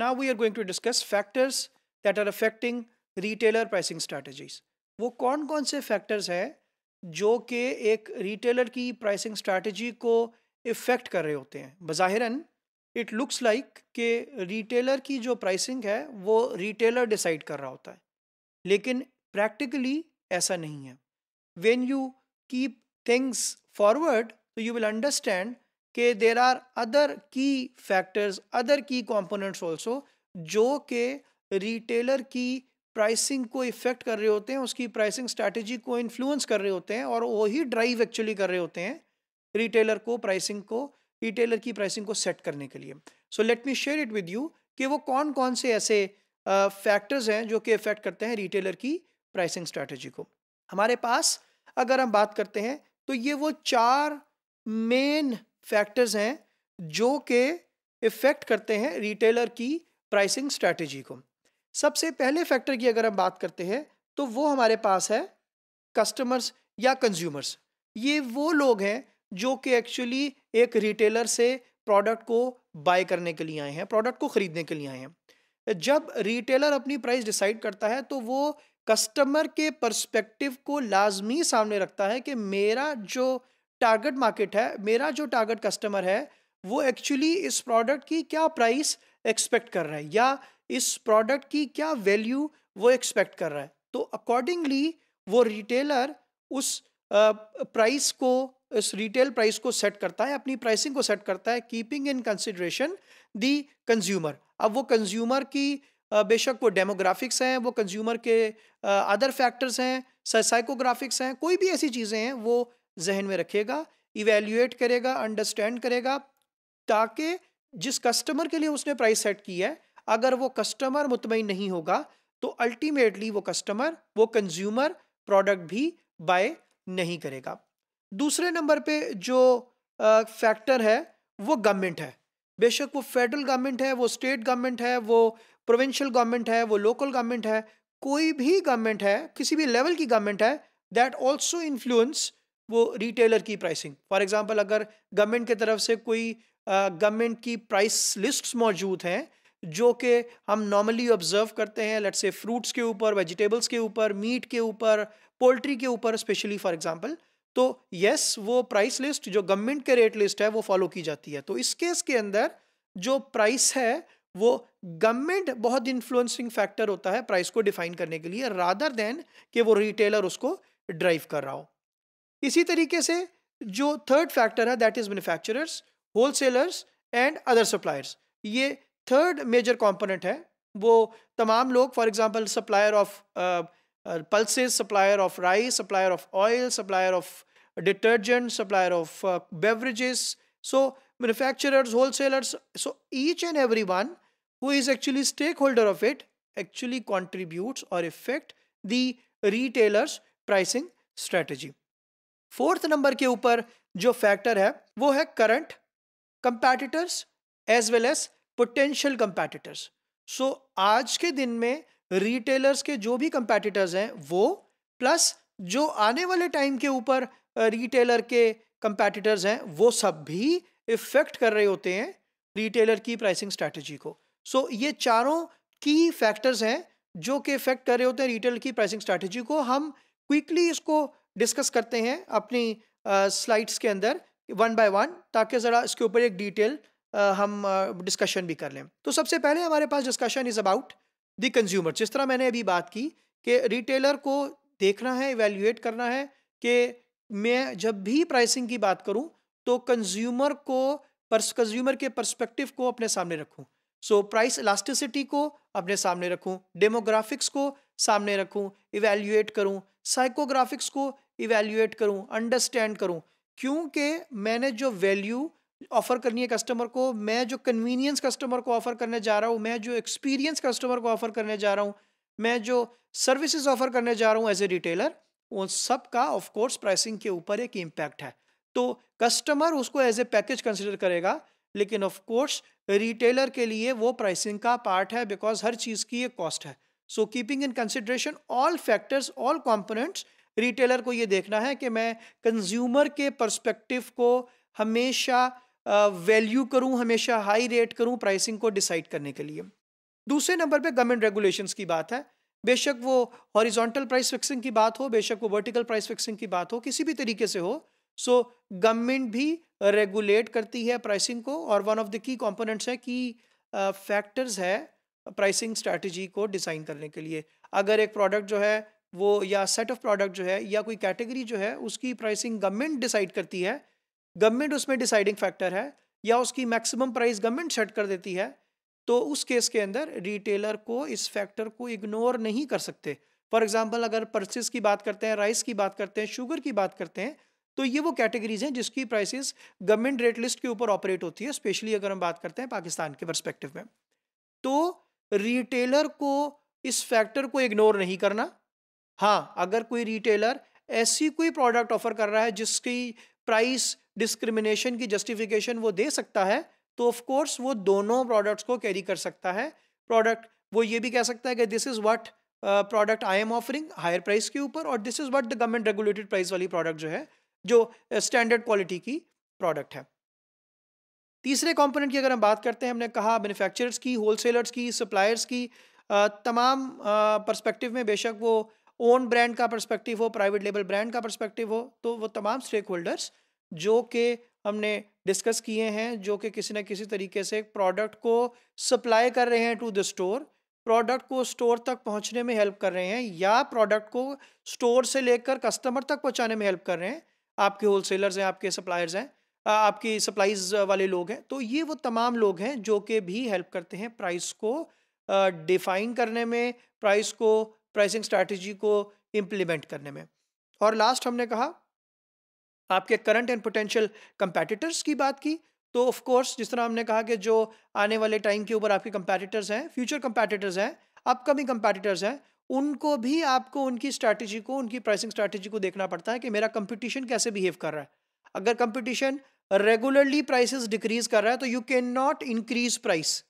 Now we are going to discuss factors that are affecting retailer pricing strategies वो कौन कौन से factors हैं जो कि एक रिटेलर की प्राइसिंग strategy को इफ़ेक्ट कर रहे होते हैं बज़ाहिरन इट लुक्स लाइक कि रिटेलर की जो प्राइसिंग है वो रिटेलर डिसाइड कर रहा होता है लेकिन प्रैक्टिकली ऐसा नहीं है when you keep things forward तो यू विल अंडरस्टैंड कि there are other key factors other key components also जो के रिटेलर की प्राइसिंग को इफ़ेक्ट कर रहे होते हैं उसकी प्राइसिंग स्ट्रैटेजी को इन्फ्लुएंस कर रहे होते हैं और वही ड्राइव एक्चुअली कर रहे होते हैं रिटेलर को प्राइसिंग को रिटेलर की प्राइसिंग को सेट करने के लिए so let me share it with you कि वो कौन कौन से ऐसे फैक्टर्स uh, हैं जो कि इफ़ेक्ट करते हैं रिटेलर की प्राइसिंग स्ट्रैटेजी को हमारे पास अगर हम बात करते हैं तो ये वो चार मेन फैक्टर्स हैं जो के इफ़ेक्ट करते हैं रिटेलर की प्राइसिंग स्ट्रैटेजी को सबसे पहले फैक्टर की अगर हम बात करते हैं तो वो हमारे पास है कस्टमर्स या कंज्यूमर्स ये वो लोग हैं जो कि एक्चुअली एक रिटेलर से प्रोडक्ट को बाय करने के लिए आए हैं प्रोडक्ट को ख़रीदने के लिए आए हैं जब रिटेलर अपनी प्राइस डिसाइड करता है तो वो कस्टमर के पर्सपेक्टिव को लाजमी सामने रखता है कि मेरा जो टारगेट मार्केट है मेरा जो टारगेट कस्टमर है वो एक्चुअली इस प्रोडक्ट की क्या प्राइस एक्सपेक्ट कर रहा है या इस प्रोडक्ट की क्या वैल्यू वो एक्सपेक्ट कर रहा है तो अकॉर्डिंगली वो रिटेलर उस प्राइस को इस रिटेल प्राइस को सेट करता है अपनी प्राइसिंग को सेट करता है keeping in consideration the consumer अब वो कंज्यूमर की बेशक वो डेमोग्राफिक्स हैं वो कंज्यूमर के अदर फैक्टर्स हैं साइकोग्राफिक्स हैं कोई भी ऐसी चीज़ें हैं वो जहन में रखेगा इवेल्यूएट करेगा अंडरस्टैंड करेगा ताकि जिस कस्टमर के लिए उसने प्राइस सेट की है अगर वो कस्टमर मुतमिन नहीं होगा तो अल्टीमेटली वो कस्टमर वो कंज्यूमर प्रोडक्ट भी बाय नहीं करेगा दूसरे नंबर पे जो फैक्टर है वो गवर्नमेंट है बेशक वो फेडरल गवर्नमेंट है वो स्टेट गवर्नमेंट है वो प्रोविंशियल गवर्नमेंट है वो लोकल गवर्नमेंट है कोई भी गवर्नमेंट है किसी भी लेवल की गवर्नमेंट है दैट ऑल्सो इन्फ्लुएंस वो रिटेलर की प्राइसिंग फॉर एग्जांपल अगर गवर्नमेंट की तरफ से कोई गवर्नमेंट की प्राइस लिस्ट्स मौजूद हैं जो कि हम नॉर्मली ऑब्जर्व करते हैं लेट्स से फ्रूट्स के ऊपर वेजिटेबल्स के ऊपर मीट के ऊपर पोल्ट्री के ऊपर स्पेशली फॉर एग्जांपल तो यस वो प्राइस लिस्ट जो गवर्नमेंट के रेट लिस्ट है वो फॉलो की जाती है तो इस केस के अंदर जो प्राइस है वो गवर्नमेंट बहुत इन्फ्लुएंसिंग फैक्टर होता है प्राइस को डिफाइन करने के लिए रादर देन कि वो रिटेलर उसको ड्राइव कर रहा हो इसी तरीके से जो थर्ड फैक्टर है that is manufacturers wholesalers and other suppliers ये थर्ड मेजर कंपोनेंट है वो तमाम लोग for example supplier of pulses supplier of rice supplier of oil supplier of detergent supplier of beverages so manufacturers wholesalers so each and every one who is actually stakeholder of it actually contribute और effect the retailers pricing strategy fourth number के ऊपर जो factor है वो है current competitors as well as potential competitors so आज के दिन में रिटेलर्स के जो भी कंपैटिटर्स हैं वो प्लस जो आने वाले टाइम के ऊपर रिटेलर के कंपैटिटर्स हैं वो सब भी इफेक्ट कर रहे होते हैं रिटेलर की प्राइसिंग स्ट्रैटेजी को सो so, ये चारों की फैक्टर्स हैं जो कि इफेक्ट कर रहे होते हैं रिटेल की प्राइसिंग स्ट्रैटेजी को हम क्विकली इसको डिस्कस करते हैं अपनी स्लाइड्स के अंदर वन बाय वन ताकि ज़रा इसके ऊपर एक डिटेल हम डिस्कशन भी कर लें तो सबसे पहले हमारे पास discussion is about the consumer जिस तरह मैंने अभी बात की कि रिटेलर को देखना है इवेल्यूएट करना है कि मैं जब भी प्राइसिंग की बात करूं तो कंज्यूमर को कंज्यूमर के पर्सपेक्टिव को अपने सामने रखूं सो प्राइस इलास्टिसिटी को अपने सामने रखूं डेमोग्राफिक्स को सामने रखूं इवेल्यूएट करूं साइकोग्राफिक्स को इवेल्यूएट करूँ अंडरस्टैंड करूँ क्योंकि मैंने जो वैल्यू ऑफ़र करनी है कस्टमर को मैं जो कन्वीनियंस कस्टमर को ऑफ़र करने जा रहा हूँ मैं जो एक्सपीरियंस कस्टमर को ऑफ़र करने जा रहा हूँ मैं जो सर्विसेज ऑफ़र करने जा रहा हूँ एज ए रिटेलर उन सब का ऑफकोर्स प्राइसिंग के ऊपर एक इम्पैक्ट है तो कस्टमर उसको एज ए पैकेज कंसिडर करेगा लेकिन ऑफ कोर्स रिटेलर के लिए वो प्राइसिंग का पार्ट है बिकॉज हर चीज़ की एक कॉस्ट है so keeping in consideration all factors all components retailer को ये देखना है कि मैं कंज्यूमर के पर्सपेक्टिव को हमेशा वैल्यू करूं हमेशा हाई रेट करूं प्राइसिंग को डिसाइड करने के लिए दूसरे नंबर पे गवर्नमेंट रेगुलेशंस की बात है बेशक वो हॉरिजॉन्टल प्राइस फिक्सिंग की बात हो बेशक वो वर्टिकल प्राइस फिक्सिंग की बात हो किसी भी तरीके से हो सो गवर्नमेंट भी रेगुलेट करती है प्राइसिंग को और one of the key components है कि फैक्टर्स है प्राइसिंग स्ट्रैटेजी को डिज़ाइन करने के लिए अगर एक प्रोडक्ट जो है वो या सेट ऑफ प्रोडक्ट जो है या कोई कैटेगरी जो है उसकी प्राइसिंग गवर्नमेंट डिसाइड करती है गवर्नमेंट उसमें डिसाइडिंग फैक्टर है या उसकी मैक्सिमम प्राइस गवर्नमेंट सेट कर देती है तो उस केस के अंदर रिटेलर को इस फैक्टर को इग्नोर नहीं कर सकते फॉर एग्जाम्पल अगर परचेस की बात करते हैं राइस की बात करते हैं शुगर की बात करते हैं तो ये वो कैटेगरीज हैं जिसकी प्राइसेस गवर्नमेंट रेट लिस्ट के ऊपर ऑपरेट होती है स्पेशली अगर हम बात करते हैं पाकिस्तान के परस्पेक्टिव में तो रिटेलर को इस फैक्टर को इग्नोर नहीं करना हाँ अगर कोई रिटेलर ऐसी कोई प्रोडक्ट ऑफर कर रहा है जिसकी प्राइस डिस्क्रिमिनेशन की जस्टिफिकेशन वो दे सकता है तो ऑफ कोर्स वो दोनों प्रोडक्ट्स को कैरी कर सकता है प्रोडक्ट वो ये भी कह सकता है कि this is what product I am offering higher price के ऊपर और this is what the government regulated price वाली प्रोडक्ट जो है जो स्टैंडर्ड uh, क्वालिटी की प्रोडक्ट है तीसरे कॉम्पोनेंट की अगर हम बात करते हैं हमने कहा मैन्युफैक्चरर्स की होलसेलर्स की सप्लायर्स की uh, तमाम परस्पेक्टिव uh, में बेशक वो ओन ब्रांड का परस्पेक्टिव हो प्राइवेट लेबल ब्रांड का परस्पेक्टिव हो तो वो तमाम स्टेक होल्डर्स जो कि हमने डिस्कस किए हैं जो कि किसी न किसी तरीके से प्रोडक्ट को सप्लाई कर रहे हैं टू द स्टोर प्रोडक्ट को स्टोर तक पहुंचने में हेल्प कर रहे हैं या प्रोडक्ट को स्टोर से लेकर कस्टमर तक पहुंचाने में हेल्प कर रहे हैं आपके होलसेलर्स हैं आपके सप्लायर्स हैं आपकी सप्लाईज वाले लोग हैं तो ये वो तमाम लोग हैं जो कि भी हेल्प करते हैं प्राइस को डिफाइन करने में प्राइस को प्राइसिंग स्ट्रैटेजी को इम्प्लीमेंट करने में और लास्ट हमने कहा आपके करंट एंड पोटेंशियल कंपेटिटर्स की बात की तो ऑफ कोर्स जिस तरह हमने कहा कि जो आने वाले टाइम के ऊपर आपके कंपेटिटर्स हैं फ्यूचर कंपेटिटर्स हैं अपकमिंग कंपेटिटर्स हैं उनको भी आपको उनकी स्ट्रैटेजी को उनकी प्राइसिंग स्ट्रैटेजी को देखना पड़ता है कि मेरा कंपटीशन कैसे बिहेव कर रहा है अगर कंपटीशन रेगुलरली प्राइसेस डिक्रीज कर रहा है तो you can not increase price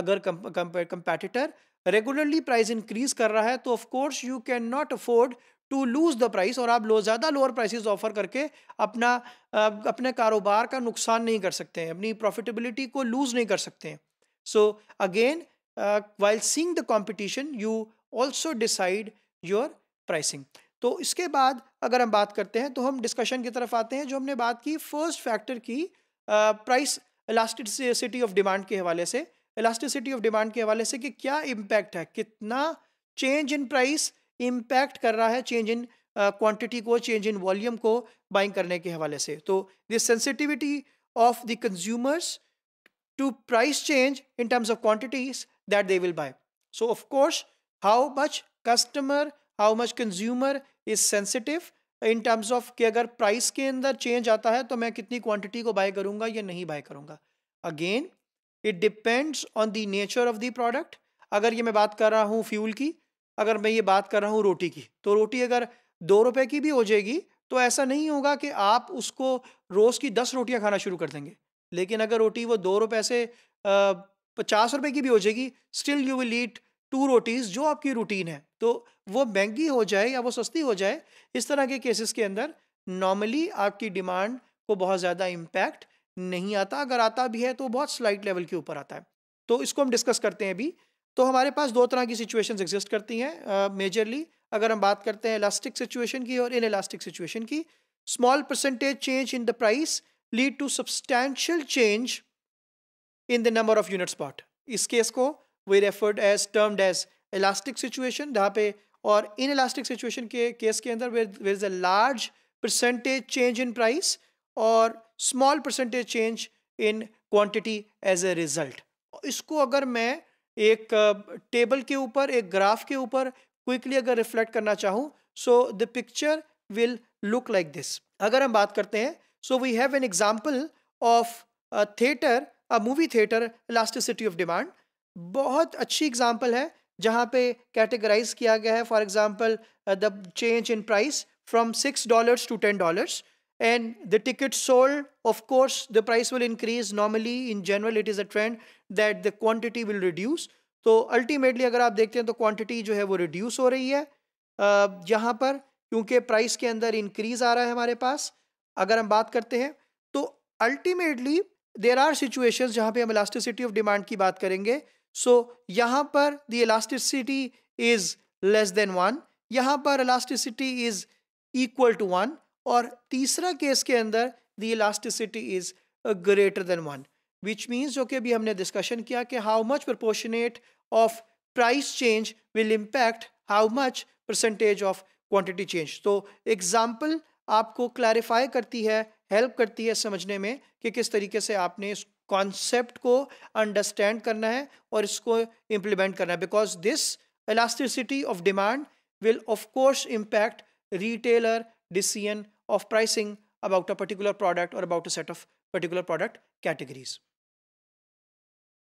अगर कंपेटिटर रेगुलरली प्राइस इंक्रीज कर रहा है तो of course you can not afford to lose the price और आप लो ज़्यादा लोअर प्राइसेस ऑफर करके अपना अपने कारोबार का नुकसान नहीं कर सकते हैं अपनी प्रॉफिटेबिलिटी को लूज़ नहीं कर सकते हैं so again while seeing the competition you also decide your pricing तो इसके बाद अगर हम बात करते हैं तो हम डिस्कशन की तरफ आते हैं जो हमने बात की फर्स्ट फैक्टर की प्राइस इलास्टिसिटी ऑफ डिमांड के हवाले से इलास्टिसिटी ऑफ डिमांड के हवाले से कि क्या इम्पैक्ट है कितना चेंज इन प्राइस इम्पैक्ट कर रहा है चेंज इन क्वांटिटी को चेंज इन वॉल्यूम को बाइंग करने के हवाले से तो this sensitivity of the consumers to price change in terms of quantities that they will buy so of course how much customer how much consumer is sensitive in terms of कि अगर price के अंदर change आता है तो मैं कितनी quantity को बाय करूंगा या नहीं बाय करूंगा again it depends on the nature of the product अगर ये मैं बात कर रहा हूँ फ्यूल की अगर मैं ये बात कर रहा हूँ रोटी की तो रोटी अगर दो रुपए की भी हो जाएगी तो ऐसा नहीं होगा कि आप उसको रोज़ की दस रोटियाँ खाना शुरू कर देंगे लेकिन अगर रोटी वो दो रुपए से पचास रुपए की भी हो जाएगी still you will eat two rotis जो आपकी रूटीन है तो वो महंगी हो जाए या वो सस्ती हो जाए इस तरह के केसेस के अंदर नॉर्मली आपकी डिमांड को बहुत ज़्यादा इम्पैक्ट नहीं आता अगर आता भी है तो बहुत स्लाइट लेवल के ऊपर आता है तो इसको हम डिस्कस करते हैं अभी तो हमारे पास दो तरह की सिचुएशन एग्जिस्ट करती हैं मेजरली अगर हम बात करते हैं इलास्टिक सिचुएशन की और इन इलास्टिक सिचुएशन की small percentage change in the price lead to substantial change in the number of unit spot इस केस को we referred as termed as elastic situation जहाँ पे और इन इलास्टिक सिचुएशन के case के अंदर where is a large percentage change in price और small percentage change in quantity as a result इसको अगर मैं एक टेबल के ऊपर एक ग्राफ के ऊपर क्विकली अगर रिफ्लेक्ट करना चाहूँ so the picture will look like this अगर हम बात करते हैं so we have an example of theatre a movie theatre elasticity of demand बहुत अच्छी एग्जाम्पल है जहाँ पे कैटेगराइज किया गया है for example the change in price from six dollars to ten dollars and the tickets sold of course the price will increase normally in general it is a trend that the quantity will reduce तो ultimately अगर आप देखते हैं तो quantity जो है वो reduce हो रही है यहाँ पर क्योंकि प्राइस के अंदर इंक्रीज आ रहा है हमारे पास अगर हम बात करते हैं तो अल्टीमेटली देर आर सिचुएशंस जहाँ पे हम इलास्टिसिटी ऑफ डिमांड की बात करेंगे सो so, यहाँ पर the elasticity is less than one यहाँ पर elasticity is equal to one और तीसरा केस के अंदर the elasticity is greater than one which means जो कि अभी हमने डिस्कशन किया कि how much proportionate of price change will impact how much percentage of quantity change तो एग्जाम्पल आपको क्लैरिफाई करती है हेल्प करती है समझने में कि किस तरीके से आपने इस कॉन्सेप्ट को अंडरस्टैंड करना है और इसको इम्प्लीमेंट करना है because this elasticity of demand will of course impact retailer decision of pricing about a particular product or about a set of particular product categories.